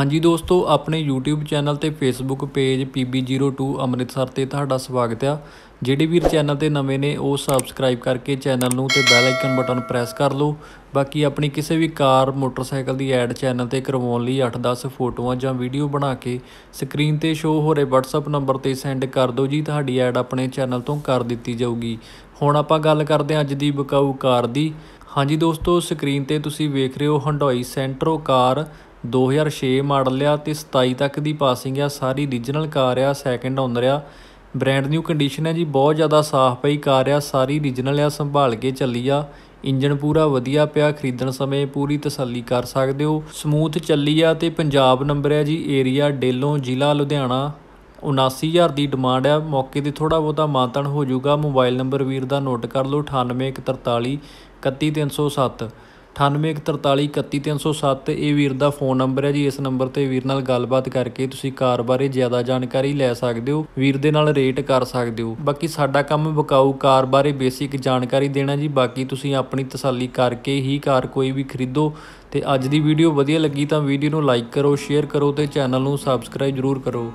ਹਾਂਜੀ ਦੋਸਤੋ ਆਪਣੇ YouTube ਚੈਨਲ ਤੇ Facebook ਪੇਜ PB02 ਅੰਮ੍ਰਿਤਸਰ ਤੇ ਤੁਹਾਡਾ ਸਵਾਗਤ ਆ ਜਿਹੜੇ ਵੀਰ ਚੈਨਲ ਤੇ ਨਵੇਂ ਨੇ ਉਹ ਸਬਸਕ੍ਰਾਈਬ ਕਰਕੇ ਚੈਨਲ ਨੂੰ ਤੇ ਬੈਲ ਆਈਕਨ ਬਟਨ ਪ੍ਰੈਸ ਕਰ ਲਓ ਬਾਕੀ ਆਪਣੀ ਕਿਸੇ ਵੀ ਕਾਰ ਮੋਟਰਸਾਈਕਲ ਦੀ ਐਡ ਚੈਨਲ ਤੇ ਕਰਵਾਉਣ ਲਈ 8-10 ਫੋਟੋਆਂ ਜਾਂ ਵੀਡੀਓ ਬਣਾ ਕੇ ਸਕਰੀਨ ਤੇ ਸ਼ੋ ਹੋ ਰਹੇ WhatsApp ਨੰਬਰ ਤੇ ਸੈਂਡ ਕਰ ਦਿਓ ਜੀ ਤੁਹਾਡੀ ਐਡ ਆਪਣੇ ਚੈਨਲ ਤੋਂ ਕਰ ਦਿੱਤੀ ਜਾਊਗੀ ਹੁਣ ਆਪਾਂ ਗੱਲ ਕਰਦੇ ਹਾਂ ਅੱਜ ਦੀ ਬਕਾਊ ਕਾਰ ਦੀ ਹਾਂਜੀ ਦੋਸਤੋ ਸਕਰੀਨ ਤੇ ਤੁਸੀਂ ਵੇਖ ਰਹੇ ਹੋ ਹੰਡੋਈ ਸੈਂਟਰੋ ਕਾਰ 2006 ਮਾਡਲ ਆ ਤੇ 27 ਤੱਕ ਦੀ ਪਾਸਿੰਗ ਆ ਸਾਰੀ origignal ਕਾਰ ਆ ਸੈਕੰਡ ਓਨਰ ਆ ਬ੍ਰਾਂਡ ਨਿਊ ਕੰਡੀਸ਼ਨ ਹੈ ਜੀ ਬਹੁਤ ਜ਼ਿਆਦਾ ਸਾਫ਼ ਪਈ ਕਾਰ ਆ ਸਾਰੀ origignal ਆ ਸੰਭਾਲ ਕੇ ਚੱਲੀ ਆ ਇੰਜਨ ਪੂਰਾ ਵਧੀਆ ਪਿਆ ਖਰੀਦਣ ਸਮੇਂ ਪੂਰੀ ਤਸੱਲੀ ਕਰ ਸਕਦੇ ਹੋ ਸਮੂਥ ਚੱਲੀ ਆ ਤੇ ਪੰਜਾਬ ਨੰਬਰ ਹੈ ਜੀ ਏਰੀਆ ਡੇਲੋਂ ਜ਼ਿਲ੍ਹਾ ਲੁਧਿਆਣਾ 79000 ਦੀ ਡਿਮਾਂਡ ਹੈ ਮੌਕੇ ਦੀ ਥੋੜਾ ਬਹੁਤਾ ਮਾਤਣ ਹੋ ਜਾਊਗਾ ਮੋਬਾਈਲ ਨੰਬਰ ਵੀਰ ਦਾ ਨੋਟ ਕਰ ਲਓ 9814 31307 ਇਹ ਵੀਰ ਦਾ ਫੋਨ ਨੰਬਰ ਹੈ ਜੀ ਇਸ ਨੰਬਰ ਤੇ ਵੀਰ ਨਾਲ ਗੱਲਬਾਤ ਕਰਕੇ ਤੁਸੀਂ ਕਾਰ ਬਾਰੇ ਜ਼ਿਆਦਾ ਜਾਣਕਾਰੀ ਲੈ ਸਕਦੇ ਹੋ ਵੀਰ ਦੇ ਨਾਲ ਰੇਟ ਕਰ ਸਕਦੇ ਹੋ ਬਾਕੀ ਸਾਡਾ ਕੰਮ ਬਕਾਊ ਕਾਰ ਬਾਰੇ ਬੇਸਿਕ ਜਾਣਕਾਰੀ ਦੇਣਾ ਜੀ ਬਾਕੀ ਤੁਸੀਂ ਆਪਣੀ ਤਸੱਲੀ ਕਰਕੇ ਹੀ ਕਾਰ ਕੋਈ ਵੀ ਖਰੀਦੋ ਤੇ ਅੱਜ ਦੀ ਵੀਡੀਓ ਵਧੀਆ ਲੱਗੀ ਤਾਂ ਵੀਡੀਓ ਨੂੰ ਲਾਈਕ ਕਰੋ ਸ਼ੇਅਰ ਕਰੋ ਤੇ ਚੈਨਲ ਨੂੰ ਸਬਸਕ੍ਰਾਈਬ ਜ਼ਰੂਰ ਕਰੋ